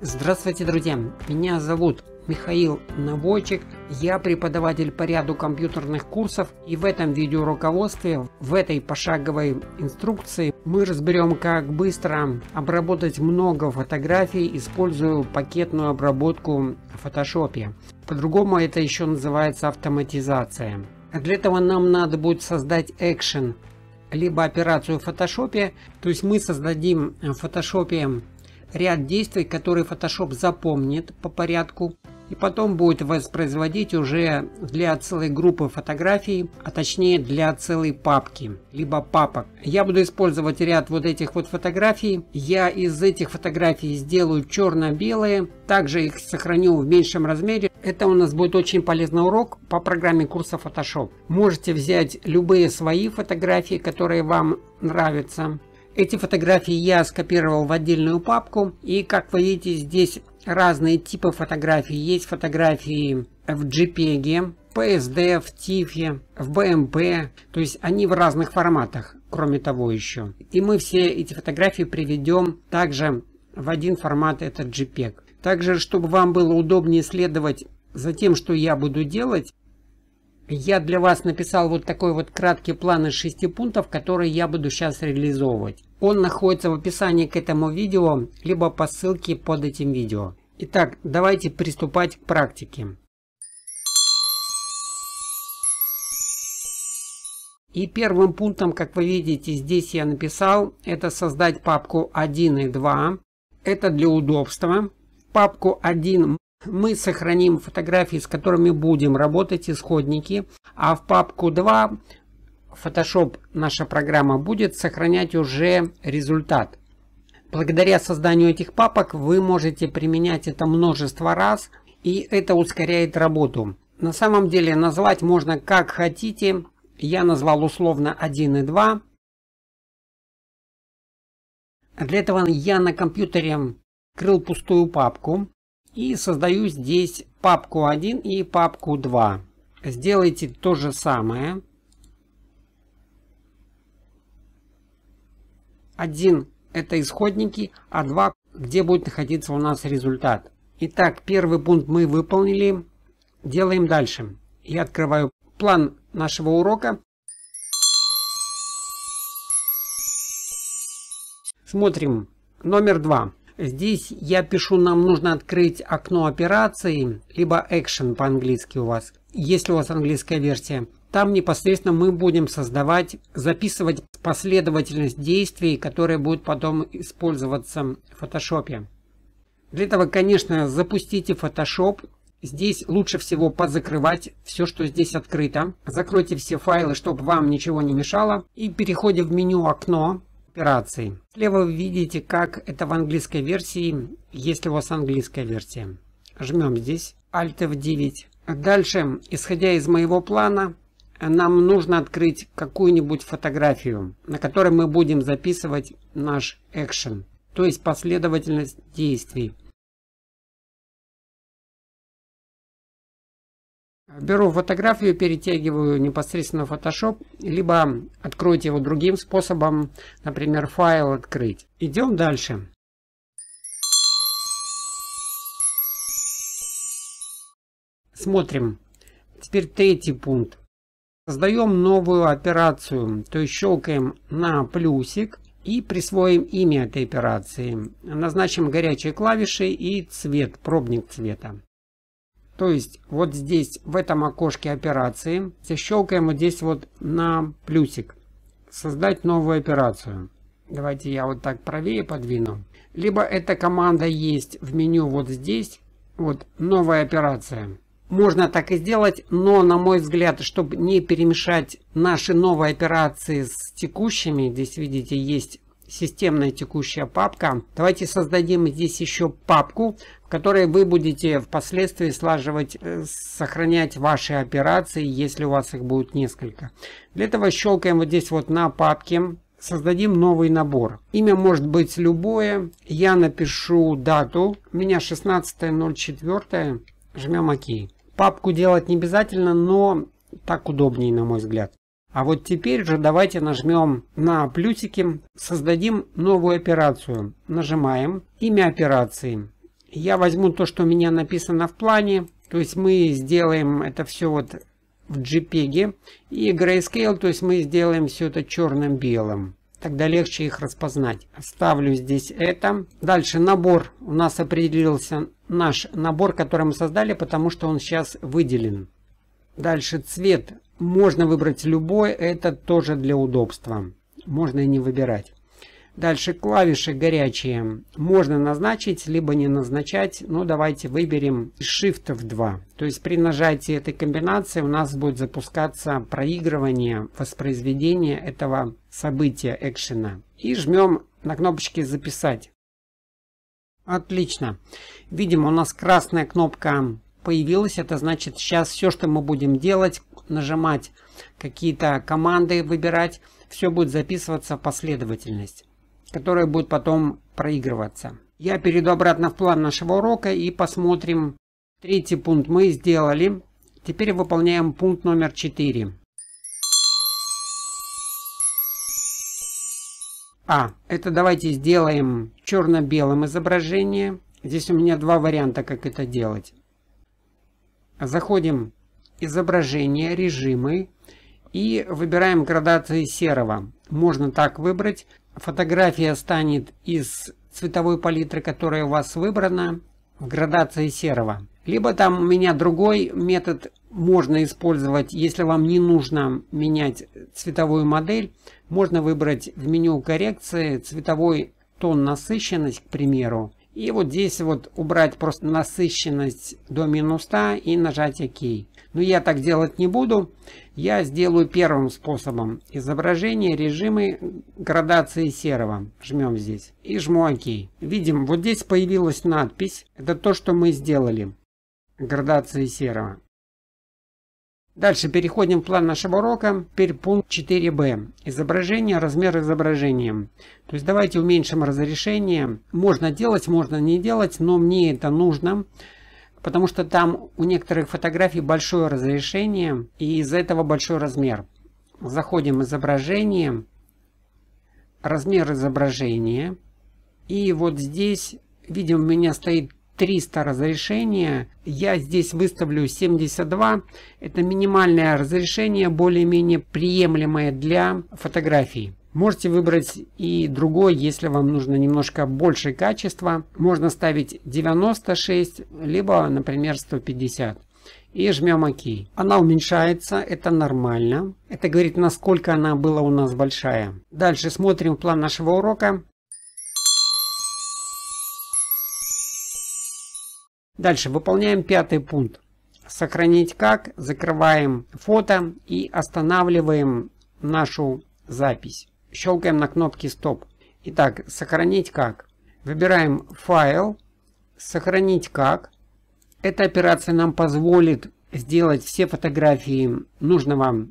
Здравствуйте, друзья! Меня зовут Михаил Навойчик, я преподаватель по ряду компьютерных курсов и в этом видеоруководстве, в этой пошаговой инструкции мы разберем как быстро обработать много фотографий, используя пакетную обработку в Photoshop. По-другому это еще называется автоматизация. Для этого нам надо будет создать экшен, либо операцию в Photoshop, то есть мы создадим в Photoshop ряд действий, которые Photoshop запомнит по порядку и потом будет воспроизводить уже для целой группы фотографий, а точнее для целой папки, либо папок. Я буду использовать ряд вот этих вот фотографий. Я из этих фотографий сделаю черно-белые, также их сохраню в меньшем размере. Это у нас будет очень полезный урок по программе курса Photoshop. Можете взять любые свои фотографии, которые вам нравятся эти фотографии я скопировал в отдельную папку. И как вы видите, здесь разные типы фотографий. Есть фотографии в JPEG, PSD, в TIFF, в BMP. Эм То есть они в разных форматах, кроме того еще. И мы все эти фотографии приведем также в один формат, это JPEG. Также, чтобы вам было удобнее следовать за тем, что я буду делать, я для вас написал вот такой вот краткий план из шести пунктов, которые я буду сейчас реализовывать. Он находится в описании к этому видео, либо по ссылке под этим видео. Итак, давайте приступать к практике. И первым пунктом, как вы видите, здесь я написал, это создать папку 1 и 2. Это для удобства. Папку 1 мы сохраним фотографии, с которыми будем работать, исходники, а в папку 2 Photoshop наша программа будет сохранять уже результат. Благодаря созданию этих папок вы можете применять это множество раз, и это ускоряет работу. На самом деле назвать можно как хотите. Я назвал условно 1 и 2. Для этого я на компьютере открыл пустую папку. И создаю здесь папку 1 и папку 2. Сделайте то же самое. Один это исходники, а 2 где будет находиться у нас результат. Итак, первый пункт мы выполнили. Делаем дальше. Я открываю план нашего урока. Смотрим номер 2. Здесь я пишу, нам нужно открыть окно операции, либо Action по-английски у вас, если у вас английская версия. Там непосредственно мы будем создавать, записывать последовательность действий, которые будут потом использоваться в Photoshop. Для этого, конечно, запустите Photoshop. Здесь лучше всего позакрывать все, что здесь открыто. Закройте все файлы, чтобы вам ничего не мешало. И переходим в меню «Окно», операций. Слева вы видите, как это в английской версии, если у вас английская версия. Жмем здесь Alt F9. Дальше, исходя из моего плана, нам нужно открыть какую-нибудь фотографию, на которой мы будем записывать наш экшен, то есть последовательность действий. Беру фотографию, перетягиваю непосредственно в Photoshop, либо откройте его другим способом, например, файл открыть. Идем дальше. Смотрим. Теперь третий пункт. Создаем новую операцию, то есть щелкаем на плюсик и присвоим имя этой операции. Назначим горячие клавиши и цвет, пробник цвета. То есть вот здесь, в этом окошке операции, щелкаем вот здесь вот на плюсик. Создать новую операцию. Давайте я вот так правее подвину. Либо эта команда есть в меню вот здесь. Вот новая операция. Можно так и сделать, но на мой взгляд, чтобы не перемешать наши новые операции с текущими, здесь видите, есть системная текущая папка. Давайте создадим здесь еще папку, в которой вы будете впоследствии слаживать, э, сохранять ваши операции, если у вас их будет несколько. Для этого щелкаем вот здесь вот на папке создадим новый набор. Имя может быть любое. Я напишу дату. У меня 16.04. Жмем ОК. Папку делать не обязательно, но так удобнее, на мой взгляд. А вот теперь же давайте нажмем на плюсики, создадим новую операцию. Нажимаем имя операции. Я возьму то, что у меня написано в плане. То есть мы сделаем это все вот в JPEG. И Grayscale, то есть мы сделаем все это черным-белым. Тогда легче их распознать. Ставлю здесь это. Дальше набор. У нас определился наш набор, который мы создали, потому что он сейчас выделен. Дальше цвет. Можно выбрать любой, это тоже для удобства. Можно и не выбирать. Дальше клавиши горячие. Можно назначить, либо не назначать. Но ну, давайте выберем Shift F2. То есть при нажатии этой комбинации у нас будет запускаться проигрывание, воспроизведение этого события, экшена. И жмем на кнопочке «Записать». Отлично. Видим, у нас красная кнопка появилось, это значит сейчас все, что мы будем делать, нажимать какие-то команды, выбирать, все будет записываться в последовательность, которая будет потом проигрываться. Я перейду обратно в план нашего урока и посмотрим. Третий пункт мы сделали. Теперь выполняем пункт номер 4. А, это давайте сделаем черно-белым изображение. Здесь у меня два варианта, как это делать. Заходим «Изображение», «Режимы» и выбираем градации серого. Можно так выбрать. Фотография станет из цветовой палитры, которая у вас выбрана, в градации серого. Либо там у меня другой метод можно использовать, если вам не нужно менять цветовую модель, можно выбрать в меню коррекции цветовой тон насыщенность, к примеру, и вот здесь вот убрать просто насыщенность до минус 100 и нажать ОК. Но я так делать не буду. Я сделаю первым способом изображение, режимы градации серого. Жмем здесь и жму ОК. Видим, вот здесь появилась надпись. Это то, что мы сделали. Градации серого. Дальше переходим в план нашего урока. Теперь пункт 4b. Изображение, размер изображения. То есть давайте уменьшим разрешение. Можно делать, можно не делать, но мне это нужно. Потому что там у некоторых фотографий большое разрешение и из-за этого большой размер. Заходим в изображение. Размер изображения. И вот здесь, видим, у меня стоит 300 разрешения. Я здесь выставлю 72. Это минимальное разрешение, более-менее приемлемое для фотографий. Можете выбрать и другое, если вам нужно немножко больше качества. Можно ставить 96, либо, например, 150 и жмем ОК. Она уменьшается, это нормально. Это говорит, насколько она была у нас большая. Дальше смотрим план нашего урока. Дальше выполняем пятый пункт. Сохранить как, закрываем фото и останавливаем нашу запись. Щелкаем на кнопке стоп. Итак, сохранить как. Выбираем файл, сохранить как. Эта операция нам позволит сделать все фотографии нужного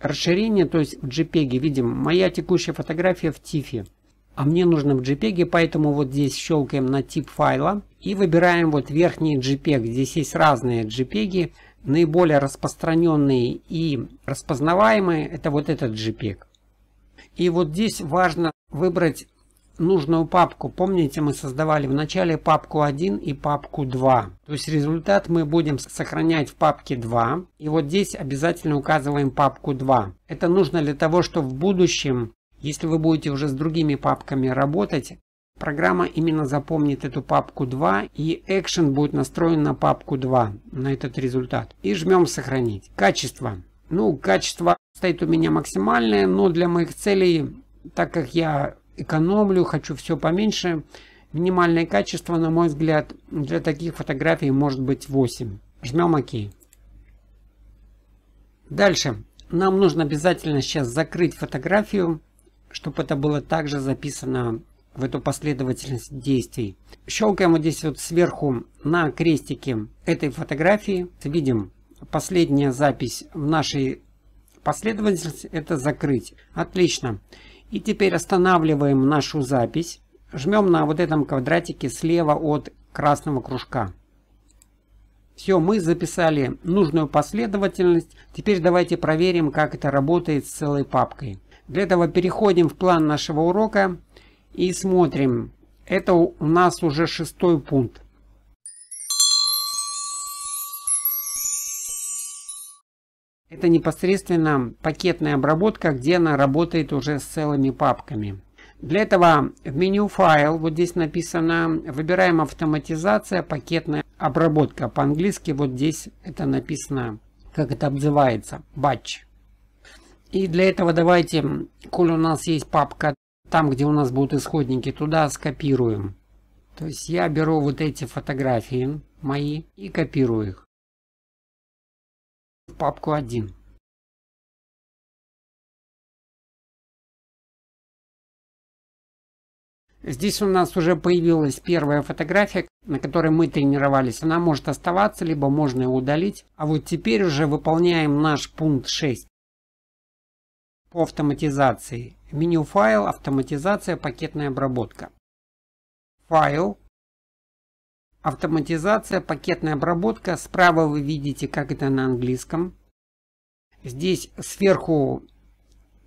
расширения, то есть в JPEG видим моя текущая фотография в TIFF. А мне нужно в JPEG, поэтому вот здесь щелкаем на тип файла и выбираем вот верхний JPEG. Здесь есть разные JPEG, наиболее распространенные и распознаваемые это вот этот JPEG. И вот здесь важно выбрать нужную папку. Помните, мы создавали в начале папку 1 и папку 2. То есть результат мы будем сохранять в папке 2. И вот здесь обязательно указываем папку 2. Это нужно для того, чтобы в будущем если вы будете уже с другими папками работать, программа именно запомнит эту папку 2 и Action будет настроен на папку 2, на этот результат. И жмем сохранить. Качество. Ну, качество стоит у меня максимальное, но для моих целей, так как я экономлю, хочу все поменьше, минимальное качество, на мой взгляд, для таких фотографий может быть 8. Жмем ОК. Дальше. Нам нужно обязательно сейчас закрыть фотографию чтобы это было также записано в эту последовательность действий. Щелкаем вот здесь вот сверху на крестике этой фотографии. Видим, последняя запись в нашей последовательности это закрыть. Отлично. И теперь останавливаем нашу запись. Жмем на вот этом квадратике слева от красного кружка. Все, мы записали нужную последовательность. Теперь давайте проверим, как это работает с целой папкой. Для этого переходим в план нашего урока и смотрим. Это у нас уже шестой пункт. Это непосредственно пакетная обработка, где она работает уже с целыми папками. Для этого в меню «Файл», вот здесь написано, выбираем «Автоматизация», «Пакетная обработка». По-английски вот здесь это написано, как это обзывается, «Batch». И для этого давайте, коль у нас есть папка там, где у нас будут исходники, туда скопируем. То есть я беру вот эти фотографии мои и копирую их в папку 1. Здесь у нас уже появилась первая фотография, на которой мы тренировались. Она может оставаться, либо можно ее удалить. А вот теперь уже выполняем наш пункт 6 по автоматизации. Меню файл, автоматизация, пакетная обработка. Файл, автоматизация, пакетная обработка. Справа вы видите, как это на английском. Здесь сверху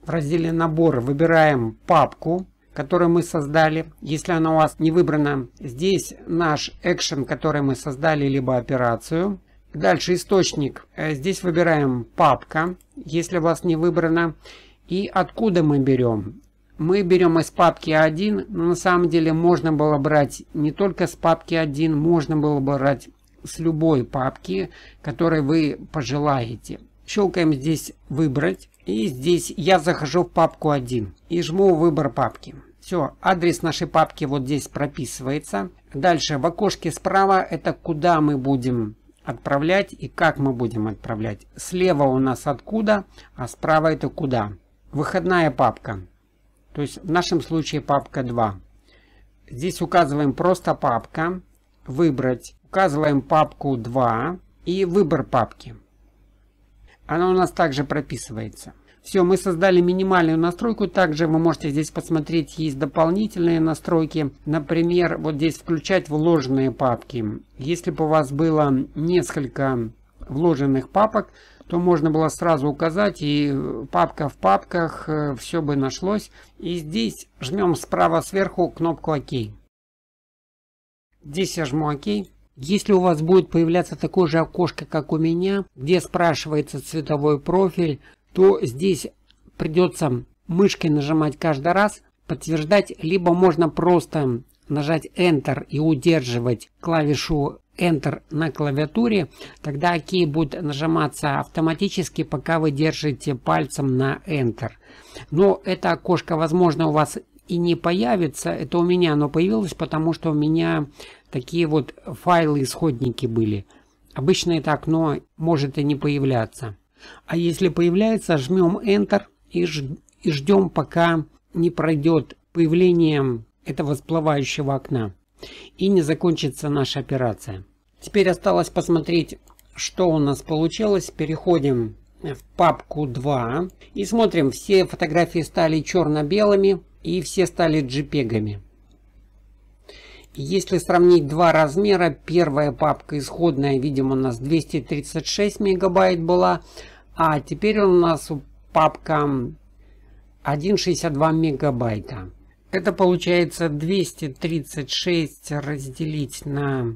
в разделе набор выбираем папку, которую мы создали. Если она у вас не выбрана, здесь наш экшен, который мы создали, либо операцию. Дальше источник. Э, здесь выбираем папка, если у вас не выбрана. И откуда мы берем? Мы берем из папки 1, но на самом деле можно было брать не только с папки 1, можно было бы брать с любой папки, которой вы пожелаете. Щелкаем здесь «Выбрать». И здесь я захожу в папку 1 и жму «Выбор папки». Все, адрес нашей папки вот здесь прописывается. Дальше в окошке справа это куда мы будем отправлять и как мы будем отправлять. Слева у нас откуда, а справа это куда. Выходная папка. То есть в нашем случае папка 2. Здесь указываем просто папка, выбрать, указываем папку 2 и выбор папки. Она у нас также прописывается. Все, мы создали минимальную настройку. Также вы можете здесь посмотреть, есть дополнительные настройки. Например, вот здесь включать вложенные папки. Если бы у вас было несколько вложенных папок, то можно было сразу указать и папка в папках э, все бы нашлось. И здесь жмем справа сверху кнопку ОК. Здесь я жму ОК. Если у вас будет появляться такое же окошко, как у меня, где спрашивается цветовой профиль, то здесь придется мышкой нажимать каждый раз, подтверждать, либо можно просто нажать Enter и удерживать клавишу Enter на клавиатуре, тогда кей будет нажиматься автоматически, пока вы держите пальцем на Enter. Но это окошко, возможно, у вас и не появится. Это у меня оно появилось, потому что у меня такие вот файлы-исходники были. Обычно это окно может и не появляться. А если появляется, жмем Enter и, и ждем, пока не пройдет появление этого всплывающего окна и не закончится наша операция. Теперь осталось посмотреть, что у нас получилось. Переходим в папку 2 и смотрим, все фотографии стали черно-белыми и все стали джипегами. Если сравнить два размера, первая папка исходная, видимо, у нас 236 мегабайт была, а теперь у нас папка 1,62 мегабайта. Это получается 236 разделить на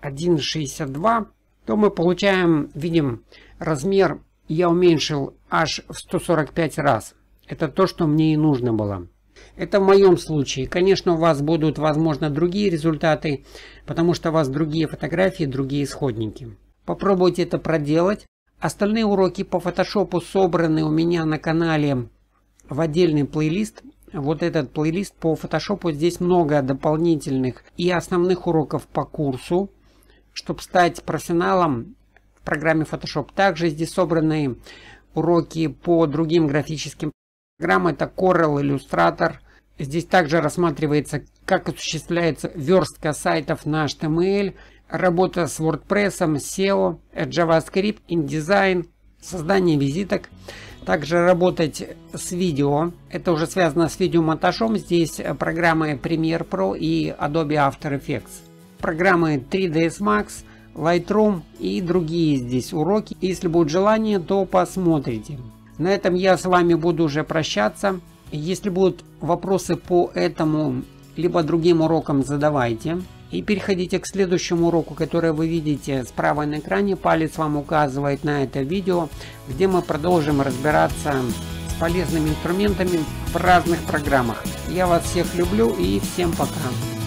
1,62, то мы получаем, видим, размер я уменьшил аж в 145 раз. Это то, что мне и нужно было. Это в моем случае. Конечно, у вас будут, возможно, другие результаты, потому что у вас другие фотографии, другие исходники. Попробуйте это проделать. Остальные уроки по фотошопу собраны у меня на канале в отдельный плейлист вот этот плейлист по фотошопу. Здесь много дополнительных и основных уроков по курсу, чтобы стать профессионалом в программе Photoshop. Также здесь собраны уроки по другим графическим программам. Это Corel, Illustrator. Здесь также рассматривается, как осуществляется верстка сайтов на HTML, работа с WordPress, SEO, JavaScript, InDesign, создание визиток. Также работать с видео. Это уже связано с видеомонтажом. Здесь э, программы Premiere Pro и Adobe After Effects. Программы 3ds Max, Lightroom и другие здесь уроки. Если будет желание, то посмотрите. На этом я с вами буду уже прощаться. Если будут вопросы по этому, либо другим урокам, задавайте. И переходите к следующему уроку, который вы видите справа на экране. Палец вам указывает на это видео, где мы продолжим разбираться с полезными инструментами в разных программах. Я вас всех люблю и всем пока.